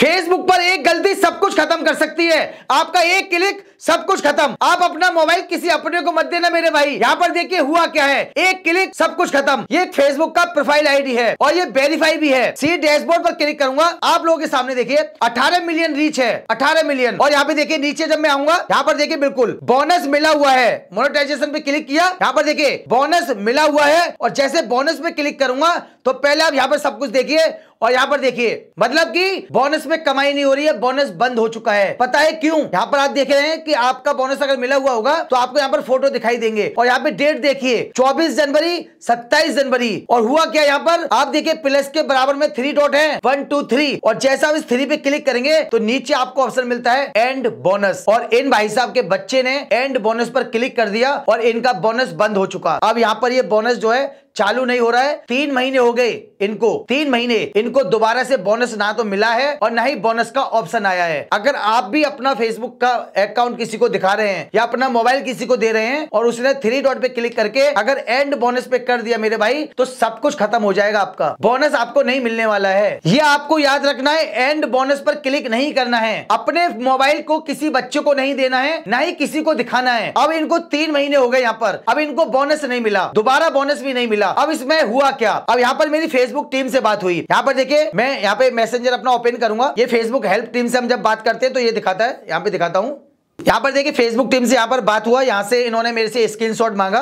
Facebook पर एक गलती सब कुछ खत्म कर सकती है आपका एक क्लिक सब कुछ खत्म आप अपना मोबाइल किसी अपने को मत देना मेरे भाई यहाँ पर देखिए हुआ क्या है एक क्लिक सब कुछ खत्म ये फेसबुक का प्रोफाइल आईडी है और ये वेरीफाई भी है सी डैशबोर्ड पर क्लिक करूंगा आप लोगों के सामने देखिए 18 मिलियन रीच है 18 मिलियन और यहाँ पे देखिए नीचे जब मैं आऊंगा यहाँ पर देखिए बिल्कुल बोनस मिला हुआ है मोनोटाइजेशन पे क्लिक किया यहाँ पर देखिए बोनस मिला हुआ है और जैसे बोनस पे क्लिक करूंगा तो पहले आप यहाँ पर सब कुछ देखिए और यहाँ पर देखिए मतलब कि बोनस में कमाई नहीं हो रही है बोनस बंद हो चुका है पता है क्यों यहाँ पर आप देख रहे हैं कि आपका बोनस अगर मिला हुआ होगा तो आपको यहाँ पर फोटो दिखाई देंगे और यहाँ पे डेट देखिए चौबीस जनवरी सत्ताईस जनवरी और हुआ क्या यहाँ पर आप देखिए प्लस के बराबर में थ्री डॉट है वन टू थ्री और जैसा आप इस थ्री पे क्लिक करेंगे तो नीचे आपको ऑप्शन मिलता है एंड बोनस और इन भाई साहब के बच्चे ने एंड बोनस पर क्लिक कर दिया और इनका बोनस बंद हो चुका अब यहाँ पर ये बोनस जो है चालू नहीं हो रहा है तीन महीने हो गए इनको तीन महीने इनको दोबारा से बोनस ना तो मिला है और ना ही बोनस का ऑप्शन आया है अगर आप भी अपना फेसबुक का अकाउंट किसी को दिखा रहे हैं या अपना मोबाइल किसी को दे रहे हैं और उसने थ्री डॉट पे क्लिक करके अगर एंड बोनस पे कर दिया मेरे भाई तो सब कुछ खत्म हो जाएगा आपका बोनस आपको नहीं मिलने वाला है ये आपको याद रखना है एंड बोनस पर क्लिक नहीं करना है अपने मोबाइल को किसी बच्चे को नहीं देना है ना ही किसी को दिखाना है अब इनको तीन महीने हो गए यहाँ पर अब इनको बोनस नहीं मिला दोबारा बोनस भी नहीं मिला गया अब इसमें हुआ क्या अब यहाँ पर मेरी फेसबुक टीम से बात हुई यहाँ पर देखिए मैं यहाँ पे मैसेजर अपना ओपन करूंगा ये फेसबुक हेल्प टीम से हम जब बात करते हैं तो ये दिखाता है यहाँ पे दिखाता हूँ यहाँ पर देखिए फेसबुक टीम से यहाँ पर बात हुआ यहाँ से इन्होंने मेरे से स्क्रीनशॉट मांगा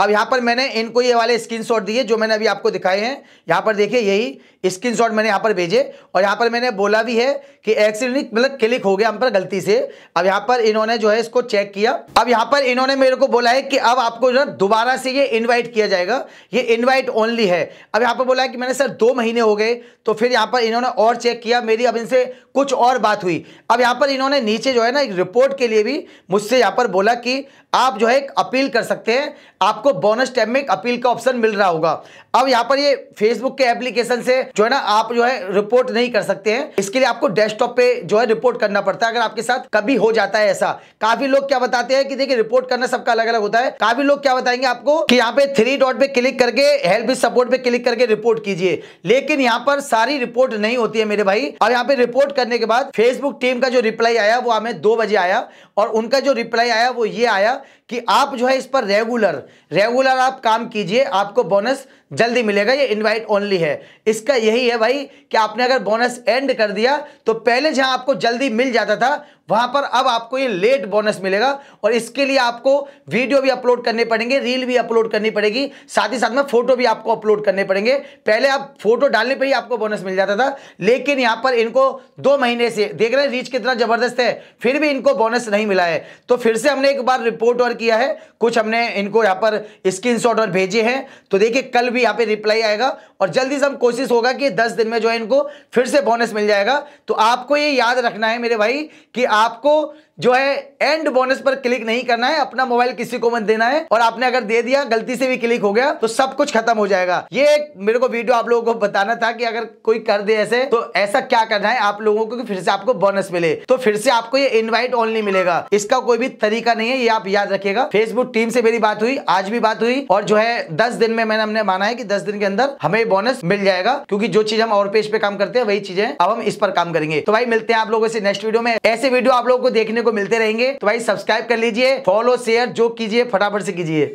अब यहाँ पर मैंने इनको ये वाले स्क्रीनशॉट दिए जो मैंने अभी आपको दिखाए हैं यहाँ पर देखिए यही स्क्रीन शॉट मैंने यहाँ पर भेजे और यहाँ पर मैंने बोला भी है कि एक्सीडेंट मतलब क्लिक हो गया हम पर गलती से अब यहाँ पर इन्होंने जो है इसको चेक किया अब यहाँ पर इन्होंने मेरे को बोला है कि अब आपको जो है दोबारा से ये इन्वाइट किया जाएगा ये इन्वाइट ओनली है अब यहाँ पर बोला है कि मैंने सर दो महीने हो गए तो फिर यहाँ पर इन्होंने और चेक किया मेरी अब इनसे कुछ और बात हुई अब यहाँ पर इन्होंने नीचे जो है ना एक रिपोर्ट के लिए भी मुझसे यहाँ पर बोला कि आप जो है एक अपील कर सकते हैं आपको बोनस टैब में अपील का ऑप्शन मिल रहा होगा अब यहाँ पर ये फेसबुक के एप्लीकेशन से जो है ना आप जो है रिपोर्ट नहीं कर सकते हैं इसके लिए आपको डेस्कटॉप पे जो है रिपोर्ट करना पड़ता है अगर आपके साथ कभी हो जाता है ऐसा काफी लोग क्या बताते हैं कि देखिए रिपोर्ट करना सबका अलग अलग होता है काफी लोग क्या बताएंगे आपको कि यहाँ पे थ्री डॉट पे क्लिक करके हेल्प सपोर्ट पे क्लिक करके रिपोर्ट कीजिए लेकिन यहाँ पर सारी रिपोर्ट नहीं होती है मेरे भाई और यहाँ पे रिपोर्ट करने के बाद फेसबुक टीम का जो रिप्लाई आया वो हमें दो बजे आया और उनका जो रिप्लाई आया वो ये आया कि आप जो है इस पर रेगुलर रेगुलर आप काम कीजिए आपको बोनस जल्दी मिलेगा ये इनवाइट ओनली है इसका यही है भाई कि आपने अगर बोनस एंड कर दिया तो पहले जहां आपको जल्दी मिल जाता था वहां पर अब आपको ये लेट बोनस मिलेगा और इसके लिए आपको वीडियो भी अपलोड करने पड़ेंगे रील भी अपलोड करनी पड़ेगी साथ ही साथ में फोटो भी आपको अपलोड करने पड़ेंगे पहले आप फोटो डालने पर ही आपको बोनस मिल जाता था लेकिन यहाँ पर इनको दो महीने से देख रहे हैं रीच कितना ज़बरदस्त है फिर भी इनको बोनस नहीं मिला है तो फिर से हमने एक बार रिपोर्ट और किया है कुछ हमने इनको यहाँ पर स्क्रीन और भेजे हैं तो देखिए कल भी यहाँ पर रिप्लाई आएगा और जल्दी से हम कोशिश होगा कि दस दिन में जो है इनको फिर से बोनस मिल जाएगा तो आपको ये याद रखना है मेरे भाई कि आपको जो है एंड बोनस पर क्लिक नहीं करना है अपना मोबाइल किसी को मत देना है और आपने अगर दे दिया गलती से भी क्लिक हो गया तो सब कुछ खत्म हो जाएगा ये एक मेरे को वीडियो आप लोगों को बताना था कि अगर कोई कर दे ऐसे तो ऐसा क्या करना है आप लोगों को कि फिर से आपको बोनस मिले तो फिर से आपको ये इनवाइट ओनली मिलेगा इसका कोई भी तरीका नहीं है ये आप याद रखेगा फेसबुक टीम से मेरी बात हुई आज भी बात हुई और जो है दस दिन में मैंने हमने माना है कि दस दिन के अंदर हमें बोनस मिल जाएगा क्योंकि जो चीज हम और पेज पे काम करते हैं वही चीजें अब हम इस पर काम करेंगे तो भाई मिलते हैं आप लोगों से नेक्स्ट वीडियो में ऐसे वीडियो वीडियो आप लोगों को देखने को मिलते रहेंगे तो भाई सब्सक्राइब कर लीजिए फॉलो शेयर जो कीजिए फटाफट से कीजिए